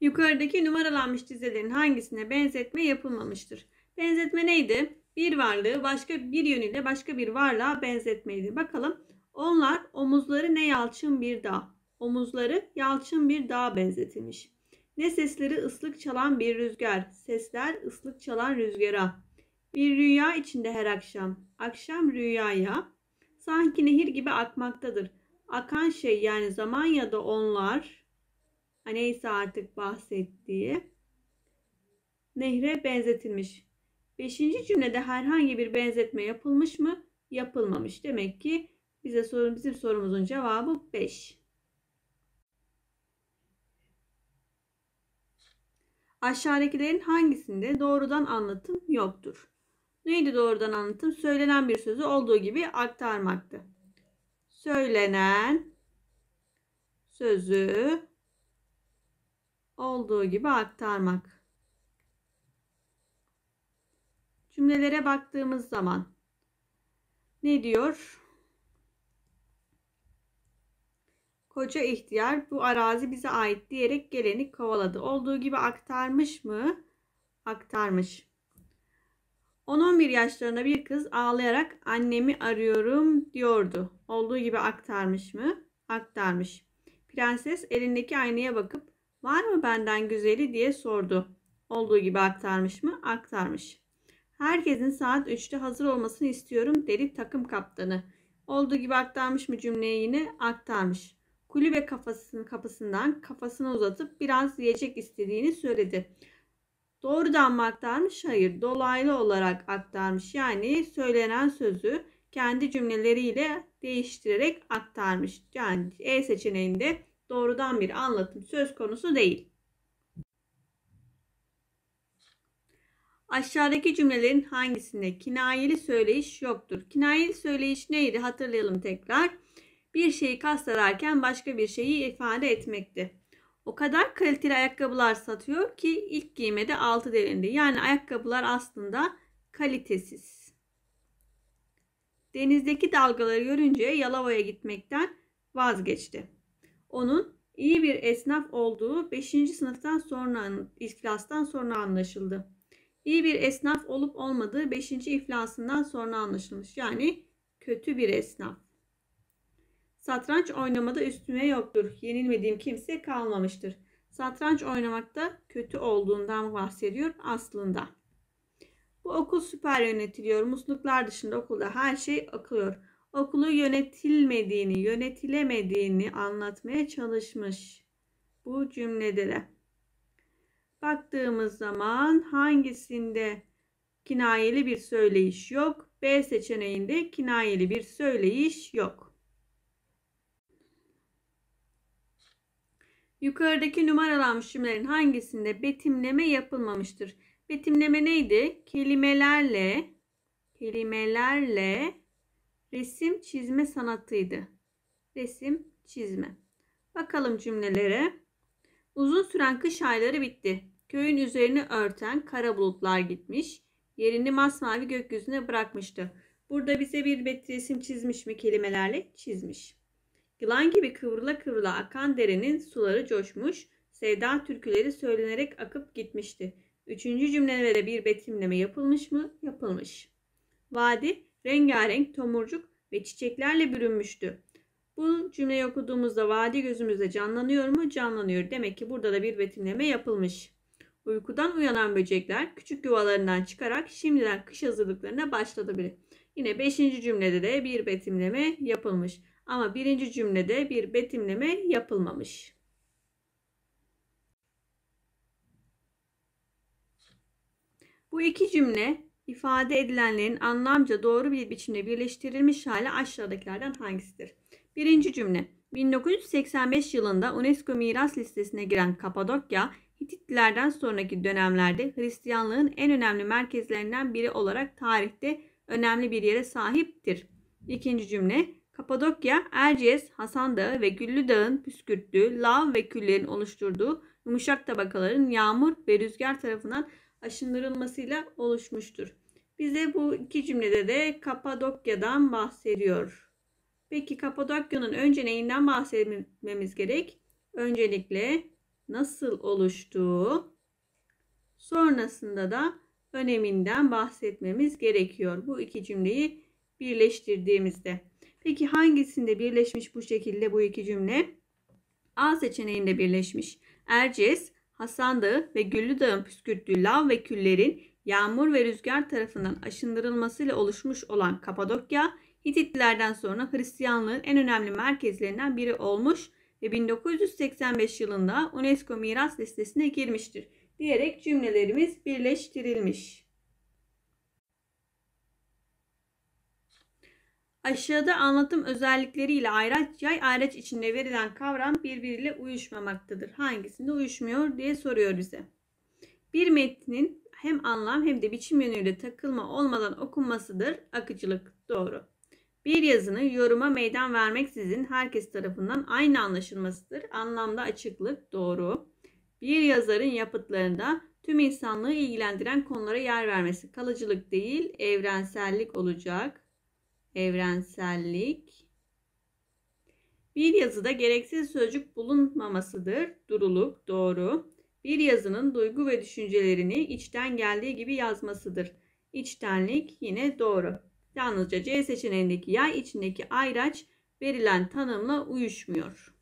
Yukarıdaki numaralanmış dizelerin hangisine benzetme yapılmamıştır? Benzetme neydi? Bir varlığı başka bir yönüyle başka bir varlığa benzetmeydi. Bakalım. Onlar omuzları ne yalçın bir dağ. Omuzları yalçın bir dağa benzetilmiş. Ne sesleri ıslık çalan bir rüzgar. Sesler ıslık çalan rüzgara. Bir rüya içinde her akşam. Akşam rüyaya. Sanki nehir gibi akmaktadır. Akan şey yani zaman ya da onlar neyse artık bahsettiği nehre benzetilmiş. Beşinci cümlede herhangi bir benzetme yapılmış mı? Yapılmamış. Demek ki bize sorun, bizim sorumuzun cevabı 5. Aşağıdakilerin hangisinde doğrudan anlatım yoktur? Neydi doğrudan anlatım? Söylenen bir sözü olduğu gibi aktarmaktı. Söylenen sözü olduğu gibi aktarmak. Cümlelere baktığımız zaman ne diyor? Koca ihtiyar bu arazi bize ait diyerek geleni kovaladı. Olduğu gibi aktarmış mı? Aktarmış. 10-11 yaşlarında bir kız ağlayarak annemi arıyorum diyordu. Olduğu gibi aktarmış mı? Aktarmış. Prenses elindeki aynaya bakıp Var mı benden güzeli diye sordu. Olduğu gibi aktarmış mı? Aktarmış. Herkesin saat 3'te hazır olmasını istiyorum dedi takım kaptanı. Olduğu gibi aktarmış mı cümleyi yine? Aktarmış. Kulübe kafasının kapısından kafasını uzatıp biraz yiyecek istediğini söyledi. Doğrudan mı aktarmış? Hayır. Dolaylı olarak aktarmış. Yani söylenen sözü kendi cümleleriyle değiştirerek aktarmış. Yani E seçeneğinde doğrudan bir anlatım söz konusu değil. Aşağıdaki cümlelerin hangisinde kinayeli söyleyiş yoktur? Kinayeli söyleyiş neydi? Hatırlayalım tekrar. Bir şeyi kastederken başka bir şeyi ifade etmekti. O kadar kaliteli ayakkabılar satıyor ki ilk giymede altı delindi. Yani ayakkabılar aslında kalitesiz. Denizdeki dalgaları görünce Yalova'ya gitmekten vazgeçti onun iyi bir esnaf olduğu 5. sınıftan sonra iflastan sonra anlaşıldı. İyi bir esnaf olup olmadığı 5. iflasından sonra anlaşılmış. Yani kötü bir esnaf. Satranç oynamada üstüme yoktur. Yenilmediğim kimse kalmamıştır. Satranç oynamakta kötü olduğundan bahsediyor aslında. Bu okul süper yönetiliyor. Musluklar dışında okulda her şey akıyor okulu yönetilmediğini, yönetilemediğini anlatmaya çalışmış bu cümlelere. Baktığımız zaman hangisinde kinayeli bir söyleyiş yok? B seçeneğinde kinayeli bir söyleyiş yok. Yukarıdaki numaralanmış cümlelerin hangisinde betimleme yapılmamıştır? Betimleme neydi? Kelimelerle kelimelerle resim çizme sanatıydı. Resim çizme. Bakalım cümlelere. Uzun süren kış ayları bitti. Köyün üzerini örten kara bulutlar gitmiş. Yerini masmavi gökyüzüne bırakmıştı. Burada bize bir bet resim çizmiş mi kelimelerle? Çizmiş. Yılan gibi kıvrıla kıvrıla akan derenin suları coşmuş. Sevda türküleri söylenerek akıp gitmişti. Üçüncü cümlelere bir betimleme yapılmış mı? Yapılmış. Vadi rengarenk tomurcuk ve çiçeklerle bürünmüştü. Bu cümleyi okuduğumuzda vadi gözümüzde canlanıyor mu? Canlanıyor. Demek ki burada da bir betimleme yapılmış. Uykudan uyanan böcekler küçük yuvalarından çıkarak şimdiden kış hazırlıklarına başladı bile. Yine 5. cümlede de bir betimleme yapılmış. Ama 1. cümlede bir betimleme yapılmamış. Bu iki cümle ifade edilenlerin anlamca doğru bir biçimde birleştirilmiş hali aşağıdakilerden hangisidir? Birinci cümle. 1985 yılında UNESCO miras listesine giren Kapadokya, Hititlerden sonraki dönemlerde Hristiyanlığın en önemli merkezlerinden biri olarak tarihte önemli bir yere sahiptir. İkinci cümle. Kapadokya, Erciyes, Hasan Dağı ve Güllü Dağ'ın püskürttüğü lav ve küllerin oluşturduğu yumuşak tabakaların yağmur ve rüzgar tarafından aşındırılmasıyla oluşmuştur. Bize bu iki cümlede de Kapadokya'dan bahsediyor. Peki Kapadokya'nın önce neyinden bahsetmemiz gerek? Öncelikle nasıl oluştuğu, sonrasında da öneminden bahsetmemiz gerekiyor. Bu iki cümleyi birleştirdiğimizde. Peki hangisinde birleşmiş bu şekilde bu iki cümle? A seçeneğinde birleşmiş. Erciyes Hasan Dağı ve Güllü Dağ'ın püskürttüğü lav ve küllerin yağmur ve rüzgar tarafından aşındırılmasıyla oluşmuş olan Kapadokya, Hititlilerden sonra Hristiyanlığın en önemli merkezlerinden biri olmuş ve 1985 yılında UNESCO miras listesine girmiştir diyerek cümlelerimiz birleştirilmiş. aşağıda anlatım özellikleriyle ayraç yay ayraç içinde verilen kavram birbiriyle uyuşmamaktadır. Hangisinde uyuşmuyor diye soruyor bize. Bir metnin hem anlam hem de biçim yönüyle takılma olmadan okunmasıdır akıcılık. Doğru. Bir yazını yoruma meydan vermeksizin herkes tarafından aynı anlaşılmasıdır. Anlamda açıklık. Doğru. Bir yazarın yapıtlarında tüm insanlığı ilgilendiren konulara yer vermesi kalıcılık değil, evrensellik olacak evrensellik. Bir yazıda gereksiz sözcük bulunmamasıdır. Duruluk, doğru. Bir yazının duygu ve düşüncelerini içten geldiği gibi yazmasıdır. İçtenlik yine doğru. Yalnızca C seçeneğindeki yay içindeki ayraç verilen tanımla uyuşmuyor.